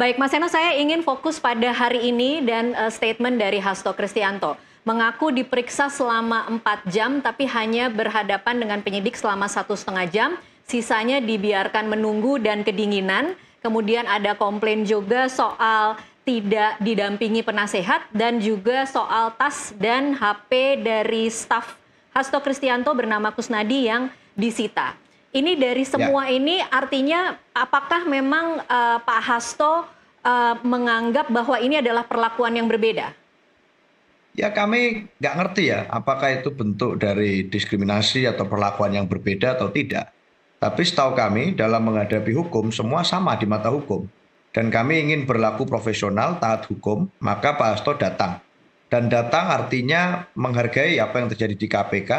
Baik, Mas Eno, saya ingin fokus pada hari ini dan uh, statement dari Hasto Kristianto. Mengaku diperiksa selama 4 jam, tapi hanya berhadapan dengan penyidik selama satu setengah jam. Sisanya dibiarkan menunggu dan kedinginan. Kemudian ada komplain juga soal tidak didampingi penasehat dan juga soal tas dan HP dari staf Hasto Kristianto bernama Kusnadi yang disita. Ini dari semua ya. ini artinya apakah memang uh, Pak Hasto uh, menganggap bahwa ini adalah perlakuan yang berbeda? Ya kami nggak ngerti ya apakah itu bentuk dari diskriminasi atau perlakuan yang berbeda atau tidak. Tapi setahu kami dalam menghadapi hukum semua sama di mata hukum. Dan kami ingin berlaku profesional taat hukum, maka Pak Hasto datang. Dan datang artinya menghargai apa yang terjadi di KPK,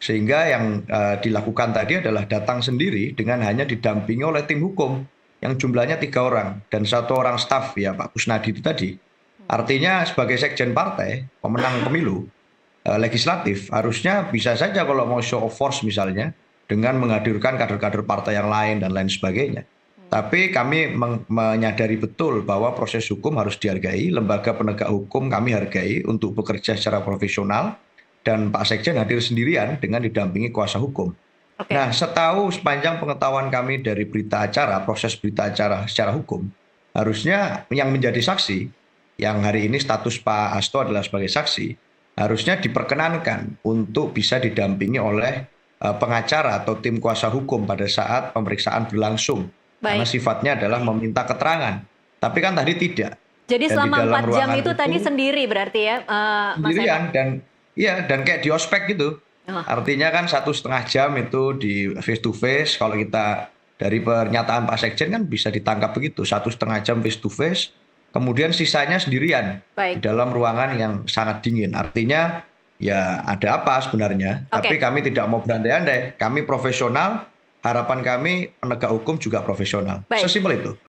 sehingga yang uh, dilakukan tadi adalah datang sendiri dengan hanya didampingi oleh tim hukum yang jumlahnya tiga orang dan satu orang staf ya Pak Kusnadi itu tadi. Artinya sebagai sekjen partai pemenang pemilu uh, legislatif harusnya bisa saja kalau mau show of force misalnya dengan menghadirkan kader-kader partai yang lain dan lain sebagainya. Tapi kami menyadari betul bahwa proses hukum harus dihargai, lembaga penegak hukum kami hargai untuk bekerja secara profesional, dan Pak Sekjen hadir sendirian dengan didampingi kuasa hukum. Okay. Nah, setahu sepanjang pengetahuan kami dari berita acara, proses berita acara secara hukum, harusnya yang menjadi saksi, yang hari ini status Pak Asto adalah sebagai saksi, harusnya diperkenankan untuk bisa didampingi oleh eh, pengacara atau tim kuasa hukum pada saat pemeriksaan berlangsung. Baik. Karena sifatnya adalah meminta keterangan. Tapi kan tadi tidak. Jadi dan selama 4 jam itu, itu tadi sendiri berarti ya, uh, Mas Sendirian dan Iya, dan kayak di ospek gitu. Oh. Artinya kan satu setengah jam itu di face to face. Kalau kita dari pernyataan Pak Sekjen kan bisa ditangkap begitu satu setengah jam face to face. Kemudian sisanya sendirian Baik. di dalam ruangan yang sangat dingin. Artinya ya ada apa sebenarnya? Okay. Tapi kami tidak mau berandai-andai. Kami profesional. Harapan kami penegak hukum juga profesional. Sesimpel itu.